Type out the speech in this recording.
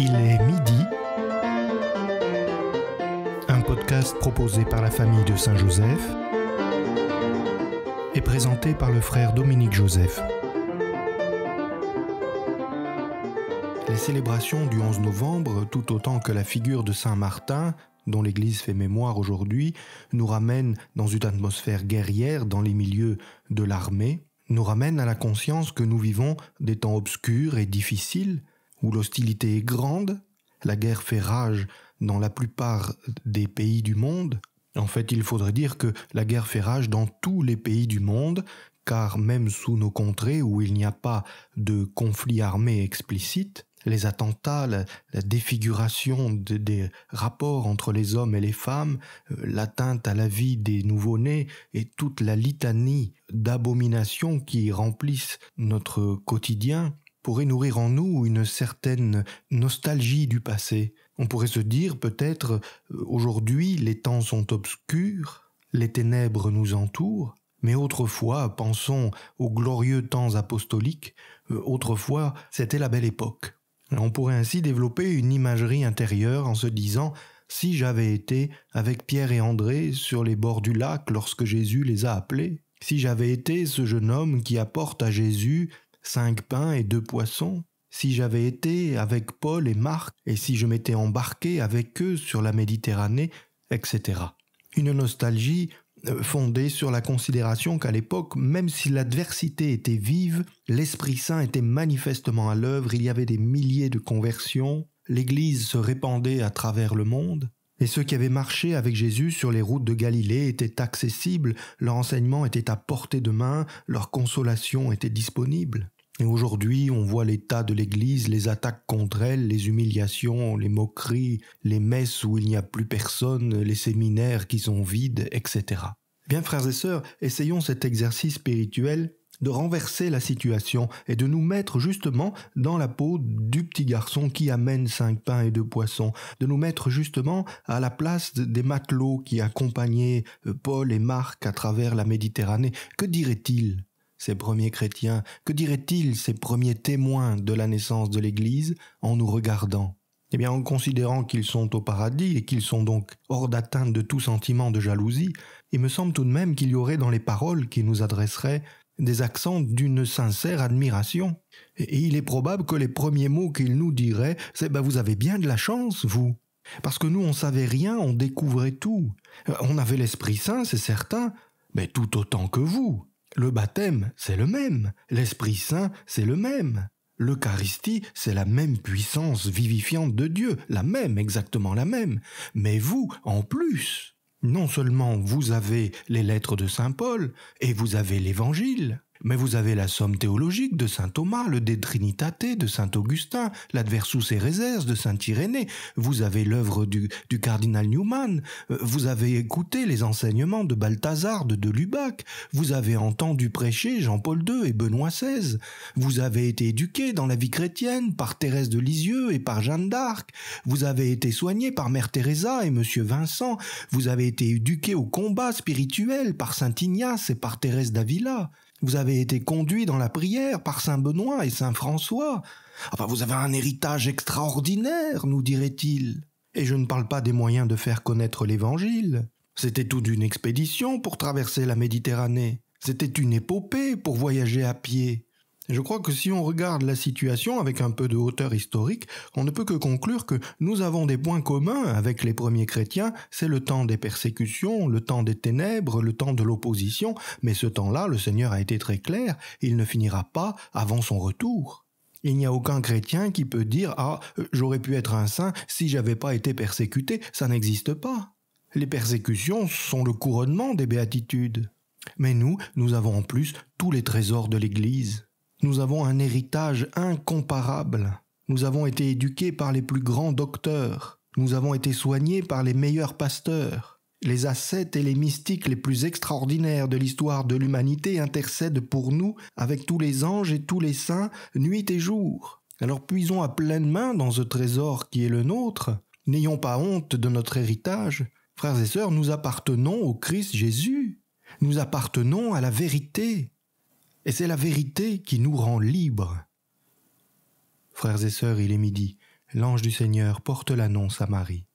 Il est midi. Un podcast proposé par la famille de Saint-Joseph et présenté par le frère Dominique Joseph. Les célébrations du 11 novembre, tout autant que la figure de Saint Martin, dont l'Église fait mémoire aujourd'hui, nous ramènent dans une atmosphère guerrière dans les milieux de l'armée, nous ramènent à la conscience que nous vivons des temps obscurs et difficiles, où l'hostilité est grande, la guerre fait rage dans la plupart des pays du monde. En fait, il faudrait dire que la guerre fait rage dans tous les pays du monde, car même sous nos contrées où il n'y a pas de conflit armé explicite, les attentats, la, défiguration des rapports entre les hommes et les femmes, euh, l'atteinte à la vie des nouveau-nés et toute la litanie d'abominations qui remplissent notre quotidien pourrait nourrir en nous une certaine nostalgie du passé. On pourrait se dire peut-être euh, aujourd'hui les temps sont obscurs, les ténèbres nous entourent, mais autrefois, pensons aux glorieux temps apostoliques, euh, autrefois c'était la belle époque. On pourrait ainsi développer une imagerie intérieure en se disant si j'avais été avec Pierre et André sur les bords du lac lorsque Jésus les a appelés, si j'avais été ce jeune homme qui apporte à Jésus cinq pains et deux poissons, si j'avais été avec Paul et Marc, et si je m'étais embarqué avec eux sur la Méditerranée, etc. Une nostalgie euh, fondée sur la considération qu'à l'époque, même si l'adversité était vive, l'Esprit Saint était manifestement à l'œuvre, il y avait des milliers de conversions, l'Église se répandait à travers le monde, et ceux qui avaient marché avec Jésus sur les routes de Galilée étaient accessibles, leur enseignement était à portée de main, leur consolation était disponible. Et aujourd'hui, on voit l'état de l'Église, les attaques contre elle, les humiliations, les moqueries, les messes où il n'y a plus personne, les séminaires qui sont vides, etc. Bien, frères et sœurs, essayons cet exercice spirituel de renverser la situation et de nous mettre justement dans la peau du petit garçon qui amène cinq pains et deux poissons, de nous mettre justement à la place des matelots qui accompagnaient euh, Paul et Marc à travers la Méditerranée. Que diraient-ils ces premiers chrétiens Que diraient-ils ces premiers témoins de la naissance de l'Église en nous regardant eh bien, en considérant qu'ils sont au paradis et qu'ils sont donc hors d'atteinte de tout sentiment de jalousie, il me semble tout de même qu'il y aurait dans les paroles qui nous adresseraient des accents d'une sincère admiration. Et il est probable que les premiers mots qu'il nous dirait, c'est bah, Vous avez bien de la chance, vous. Parce que nous, on savait rien, on découvrait tout. Euh, on avait l'Esprit Saint, c'est certain, mais tout autant que vous. Le baptême, c'est le même. L'Esprit Saint, c'est le même. L'Eucharistie, c'est la même puissance vivifiante de Dieu, la même, exactement la même. Mais vous, en plus non seulement vous avez les lettres de Saint Paul et vous avez l'Évangile, mais vous avez la somme théologique de saint Thomas, le De Trinitate de saint Augustin, l'Adversus et Réserves de saint Irénée, vous avez l'œuvre du, cardinal Newman, euh, vous avez écouté les enseignements de Balthazar de, de Lubac, vous avez entendu prêcher Jean-Paul II et Benoît XVI, vous avez été éduqué dans la vie chrétienne par Thérèse de Lisieux et par Jeanne d'Arc, vous avez été soigné par Mère Thérésa et Monsieur Vincent, vous avez été éduqué au combat spirituel par saint Ignace et par Thérèse d'Avila. Vous avez été conduit dans la prière par Saint Benoît et Saint François. Enfin, vous avez un héritage extraordinaire, nous dirait-il. Et je ne parle pas des moyens de faire connaître l'Évangile. C'était tout d'une expédition pour traverser la Méditerranée. C'était une épopée pour voyager à pied. Je crois que si on regarde la situation avec un peu de hauteur historique, on ne peut que conclure que nous avons des points communs avec les premiers chrétiens, c'est le temps des persécutions, le temps des ténèbres, le temps de l'opposition, mais ce temps-là, le Seigneur a été très clair, il ne finira pas avant son retour. Il n'y a aucun chrétien qui peut dire Ah, euh, j'aurais pu être un saint si j'avais pas été persécuté, ça n'existe pas. Les persécutions sont le couronnement des béatitudes. Mais nous, nous avons en plus tous les trésors de l'Église. Nous avons un héritage incomparable. Nous avons été éduqués par les plus grands docteurs. Nous avons été soignés par les meilleurs pasteurs. Les ascètes et les mystiques les plus extraordinaires de l'histoire de l'humanité intercèdent pour nous avec tous les anges et tous les saints, nuit et jour. Alors puisons à pleine main dans ce trésor qui est le nôtre. N'ayons pas honte de notre héritage. Frères et sœurs, nous appartenons au Christ Jésus. Nous appartenons à la vérité. Et c'est la vérité qui nous rend libres. Frères et sœurs, il est midi. L'ange du Seigneur porte l'annonce à Marie.